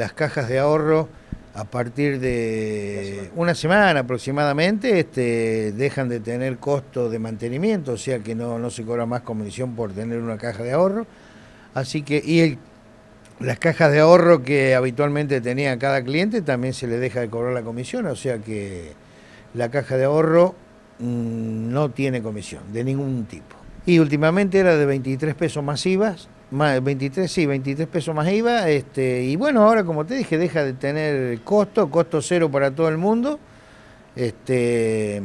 las cajas de ahorro a partir de una semana aproximadamente este, dejan de tener costo de mantenimiento, o sea que no, se cobra más comisión por tener una caja de ahorro. Así que, y las cajas de ahorro que habitualmente tenía cada cliente también se le deja de cobrar la comisión, o sea que la caja de ahorro mm, no tiene comisión de ningún tipo. Y últimamente era de 23 pesos masivas 23, sí, 23 pesos más IVA. Este, y bueno, ahora como te dije, deja de tener costo, costo cero para todo el mundo. Este,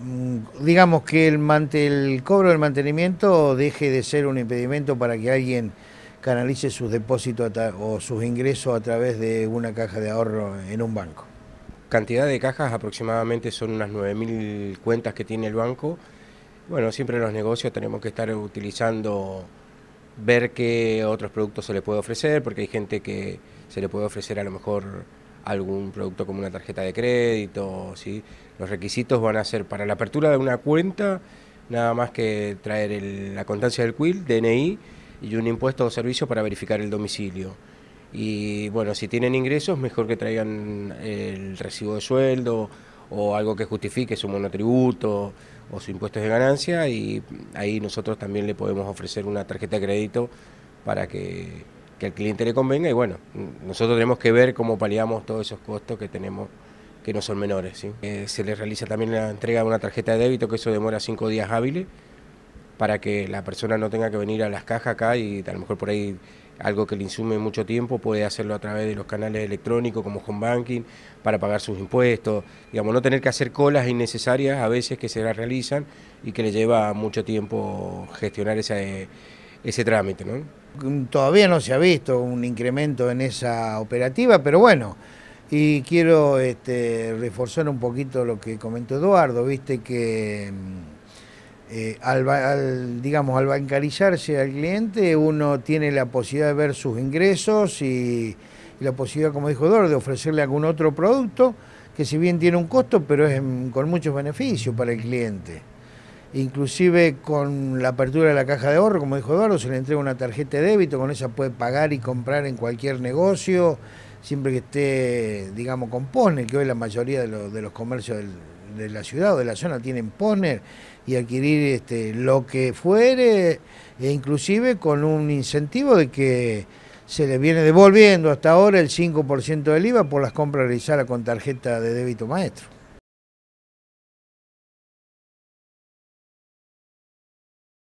mm, digamos que el, el cobro del mantenimiento deje de ser un impedimento para que alguien canalice sus depósitos o sus ingresos a través de una caja de ahorro en un banco. Cantidad de cajas aproximadamente son unas 9.000 cuentas que tiene el banco. Bueno, siempre los negocios tenemos que estar utilizando ver qué otros productos se le puede ofrecer, porque hay gente que se le puede ofrecer a lo mejor algún producto como una tarjeta de crédito, ¿sí? Los requisitos van a ser para la apertura de una cuenta, nada más que traer la constancia del quill DNI y un impuesto o servicio para verificar el domicilio. Y bueno, si tienen ingresos, mejor que traigan el recibo de sueldo o algo que justifique su monotributo o su impuestos de ganancia y ahí nosotros también le podemos ofrecer una tarjeta de crédito para que, que al cliente le convenga y bueno, nosotros tenemos que ver cómo paliamos todos esos costos que tenemos que no son menores. ¿sí? Eh, se le realiza también la entrega de una tarjeta de débito que eso demora cinco días hábiles para que la persona no tenga que venir a las cajas acá y a lo mejor por ahí algo que le insume mucho tiempo, puede hacerlo a través de los canales electrónicos como home banking para pagar sus impuestos, digamos, no tener que hacer colas innecesarias a veces que se las realizan y que le lleva mucho tiempo gestionar ese, ese trámite. ¿no? Mm, todavía no se ha visto un incremento en esa operativa, pero bueno, y quiero este, reforzar un poquito lo que comentó Eduardo, viste que mm, eh, al, digamos, al bancarizarse al cliente, uno tiene la posibilidad de ver sus ingresos y, la posibilidad, como dijo Eduardo, de ofrecerle algún otro producto que si bien tiene un costo, pero es con muchos beneficios para el cliente. Inclusive con la apertura de la caja de ahorro, como dijo Eduardo, se le entrega una tarjeta de débito, con esa puede pagar y comprar en cualquier negocio, siempre que esté, digamos, con POSNE, que hoy la mayoría de los, de los comercios del, de la ciudad o de la zona tienen poner y adquirir este, lo que fuere, e inclusive con un incentivo de que se le viene devolviendo hasta ahora el 5% del IVA por las compras realizadas con tarjeta de débito maestro.